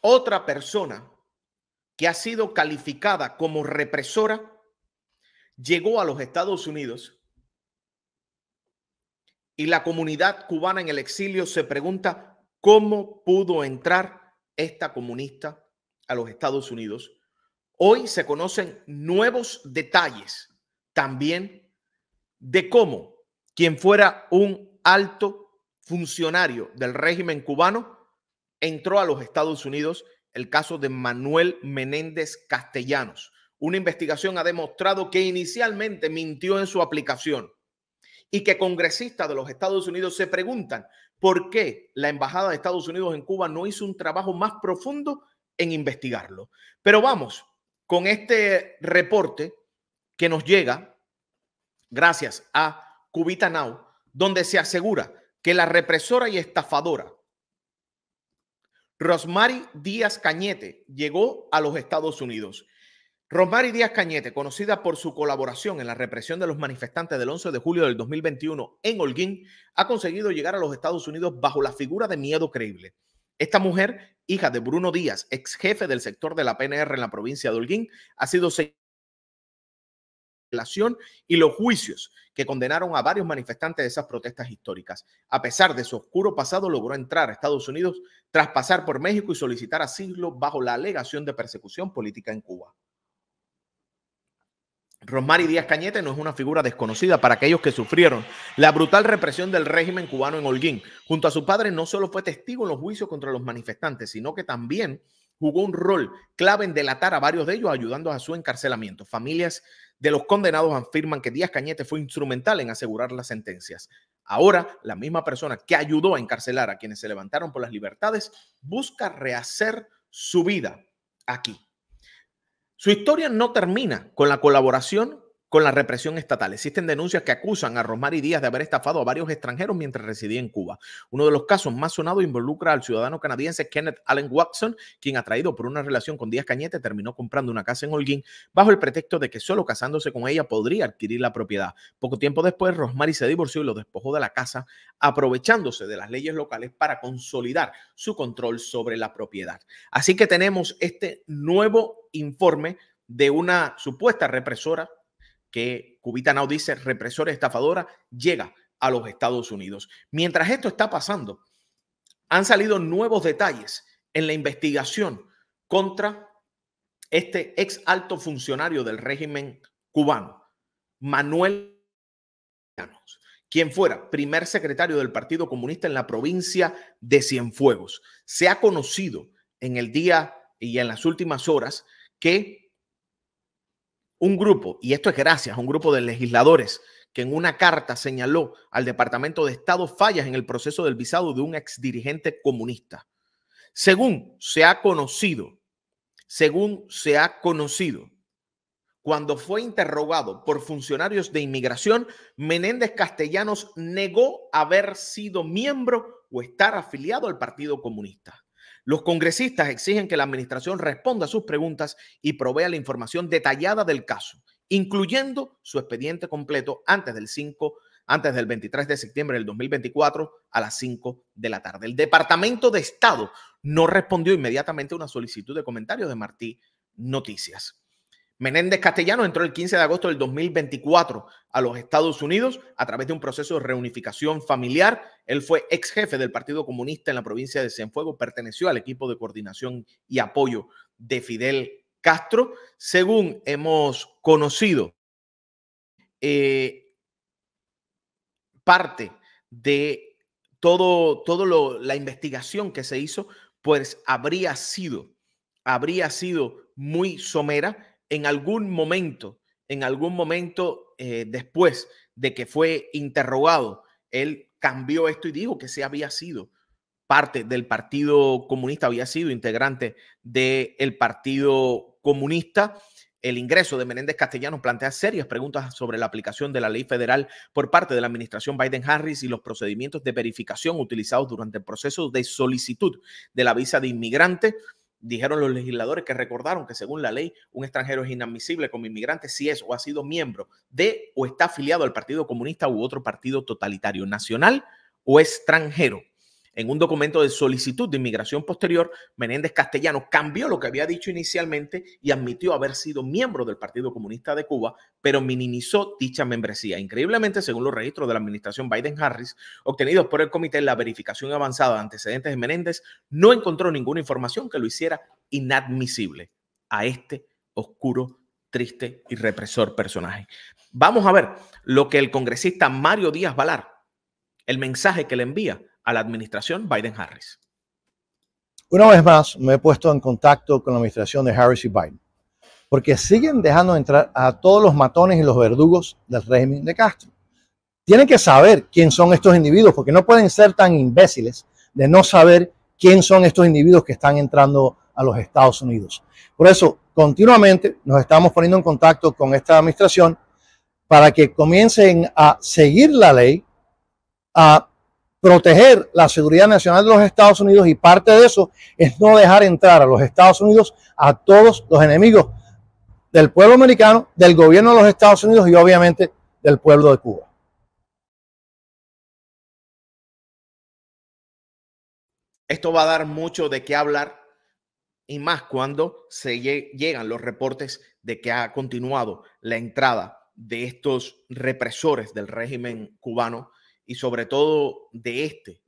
otra persona que ha sido calificada como represora llegó a los Estados Unidos y la comunidad cubana en el exilio se pregunta cómo pudo entrar esta comunista a los Estados Unidos. Hoy se conocen nuevos detalles también de cómo quien fuera un alto funcionario del régimen cubano entró a los Estados Unidos el caso de Manuel Menéndez Castellanos. Una investigación ha demostrado que inicialmente mintió en su aplicación y que congresistas de los Estados Unidos se preguntan por qué la Embajada de Estados Unidos en Cuba no hizo un trabajo más profundo en investigarlo. Pero vamos con este reporte que nos llega gracias a Cubita donde se asegura que la represora y estafadora Rosmary Díaz Cañete llegó a los Estados Unidos. Rosmary Díaz Cañete, conocida por su colaboración en la represión de los manifestantes del 11 de julio del 2021 en Holguín, ha conseguido llegar a los Estados Unidos bajo la figura de miedo creíble. Esta mujer, hija de Bruno Díaz, ex jefe del sector de la PNR en la provincia de Holguín, ha sido y los juicios que condenaron a varios manifestantes de esas protestas históricas. A pesar de su oscuro pasado, logró entrar a Estados Unidos tras pasar por México y solicitar asilo bajo la alegación de persecución política en Cuba. Rosmary Díaz Cañete no es una figura desconocida para aquellos que sufrieron la brutal represión del régimen cubano en Holguín. Junto a su padre no solo fue testigo en los juicios contra los manifestantes, sino que también jugó un rol clave en delatar a varios de ellos, ayudando a su encarcelamiento. Familias de los condenados afirman que Díaz Cañete fue instrumental en asegurar las sentencias. Ahora, la misma persona que ayudó a encarcelar a quienes se levantaron por las libertades busca rehacer su vida aquí. Su historia no termina con la colaboración con la represión estatal. Existen denuncias que acusan a y Díaz de haber estafado a varios extranjeros mientras residía en Cuba. Uno de los casos más sonados involucra al ciudadano canadiense Kenneth Allen Watson, quien atraído por una relación con Díaz Cañete terminó comprando una casa en Holguín bajo el pretexto de que solo casándose con ella podría adquirir la propiedad. Poco tiempo después, Rosmari se divorció y lo despojó de la casa, aprovechándose de las leyes locales para consolidar su control sobre la propiedad. Así que tenemos este nuevo informe de una supuesta represora que Cubita Now dice represora estafadora llega a los Estados Unidos. Mientras esto está pasando, han salido nuevos detalles en la investigación contra este ex alto funcionario del régimen cubano, Manuel, quien fuera primer secretario del Partido Comunista en la provincia de Cienfuegos. Se ha conocido en el día y en las últimas horas que un grupo, y esto es gracias a un grupo de legisladores que en una carta señaló al Departamento de Estado fallas en el proceso del visado de un ex dirigente comunista. Según se ha conocido, según se ha conocido, cuando fue interrogado por funcionarios de inmigración, Menéndez Castellanos negó haber sido miembro o estar afiliado al Partido Comunista. Los congresistas exigen que la administración responda a sus preguntas y provea la información detallada del caso, incluyendo su expediente completo antes del antes del 23 de septiembre del 2024 a las 5 de la tarde. El Departamento de Estado no respondió inmediatamente a una solicitud de comentarios de Martí Noticias. Menéndez Castellano entró el 15 de agosto del 2024 a los Estados Unidos a través de un proceso de reunificación familiar. Él fue ex jefe del Partido Comunista en la provincia de Cienfuegos, perteneció al equipo de coordinación y apoyo de Fidel Castro. Según hemos conocido, eh, parte de todo, todo la investigación que se hizo, pues habría sido, habría sido muy somera en algún momento, en algún momento eh, después de que fue interrogado, él cambió esto y dijo que se había sido parte del Partido Comunista, había sido integrante del Partido Comunista. El ingreso de Menéndez Castellanos plantea serias preguntas sobre la aplicación de la ley federal por parte de la administración Biden-Harris y los procedimientos de verificación utilizados durante el proceso de solicitud de la visa de inmigrante. Dijeron los legisladores que recordaron que según la ley, un extranjero es inadmisible como inmigrante si es o ha sido miembro de o está afiliado al Partido Comunista u otro partido totalitario nacional o extranjero. En un documento de solicitud de inmigración posterior, Menéndez Castellano cambió lo que había dicho inicialmente y admitió haber sido miembro del Partido Comunista de Cuba, pero minimizó dicha membresía. Increíblemente, según los registros de la administración Biden-Harris, obtenidos por el Comité de la Verificación Avanzada de Antecedentes de Menéndez, no encontró ninguna información que lo hiciera inadmisible a este oscuro, triste y represor personaje. Vamos a ver lo que el congresista Mario Díaz Valar, el mensaje que le envía a la administración Biden-Harris. Una vez más, me he puesto en contacto con la administración de Harris y Biden, porque siguen dejando entrar a todos los matones y los verdugos del régimen de Castro. Tienen que saber quién son estos individuos, porque no pueden ser tan imbéciles de no saber quién son estos individuos que están entrando a los Estados Unidos. Por eso, continuamente nos estamos poniendo en contacto con esta administración para que comiencen a seguir la ley, a proteger la seguridad nacional de los Estados Unidos y parte de eso es no dejar entrar a los Estados Unidos a todos los enemigos del pueblo americano, del gobierno de los Estados Unidos y obviamente del pueblo de Cuba. Esto va a dar mucho de qué hablar y más cuando se llegan los reportes de que ha continuado la entrada de estos represores del régimen cubano y sobre todo de este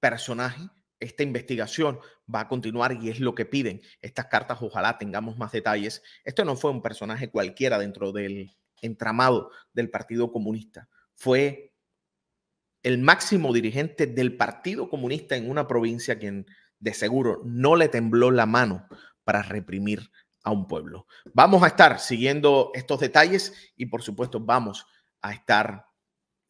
personaje, esta investigación va a continuar y es lo que piden estas cartas. Ojalá tengamos más detalles. Esto no fue un personaje cualquiera dentro del entramado del Partido Comunista. Fue el máximo dirigente del Partido Comunista en una provincia quien de seguro no le tembló la mano para reprimir a un pueblo. Vamos a estar siguiendo estos detalles y por supuesto vamos a estar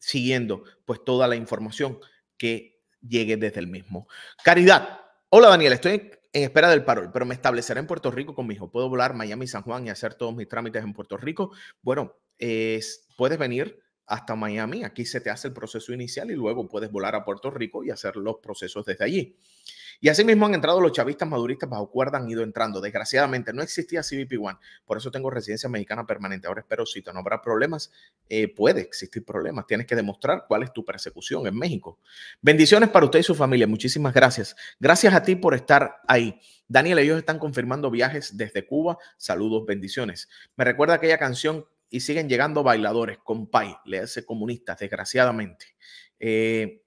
siguiendo pues toda la información que llegue desde el mismo. Caridad. Hola Daniel, estoy en, espera del parol, pero me estableceré en Puerto Rico con mi hijo. ¿Puedo volar Miami, San Juan y hacer todos mis trámites en Puerto Rico? Bueno, puedes venir hasta Miami. Aquí se te hace el proceso inicial y luego puedes volar a Puerto Rico y hacer los procesos desde allí. Y asimismo han entrado los chavistas maduristas bajo cuerda, han ido entrando. Desgraciadamente no existía CBP One, por eso tengo residencia mexicana permanente. Ahora espero si no habrá problemas. Eh, puede existir problemas, tienes que demostrar cuál es tu persecución en México. Bendiciones para usted y su familia, muchísimas gracias. Gracias a ti por estar ahí. Daniel, ellos están confirmando viajes desde Cuba. Saludos, bendiciones. Me recuerda aquella canción y siguen llegando bailadores, compay, le hace comunistas, desgraciadamente. Eh,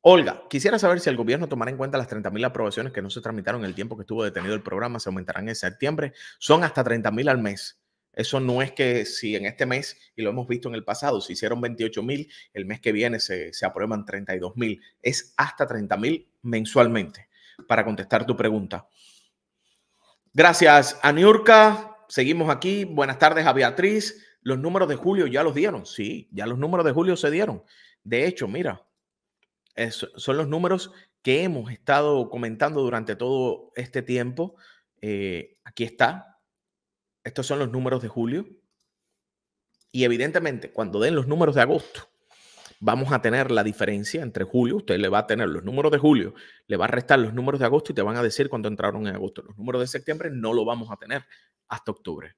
Olga, quisiera saber si el gobierno tomará en cuenta las 30.000 aprobaciones que no se tramitaron en el tiempo que estuvo detenido el programa, se aumentarán en septiembre, son hasta 30.000 al mes. Eso no es que si en este mes, y lo hemos visto en el pasado, se hicieron 28.000, mil, el mes que viene se, se aprueban 32.000. mil. Es hasta 30.000 mil mensualmente, para contestar tu pregunta. Gracias, Aniurka seguimos aquí. Buenas tardes a Beatriz. Los números de julio ya los dieron. Sí, ya los números de julio se dieron. De hecho, mira, son los números que hemos estado comentando durante todo este tiempo. Eh, aquí está. Estos son los números de julio. Y evidentemente, cuando den los números de agosto, vamos a tener la diferencia entre julio, usted le va a tener los números de julio, le va a restar los números de agosto y te van a decir cuándo entraron en agosto. Los números de septiembre no lo vamos a tener hasta octubre.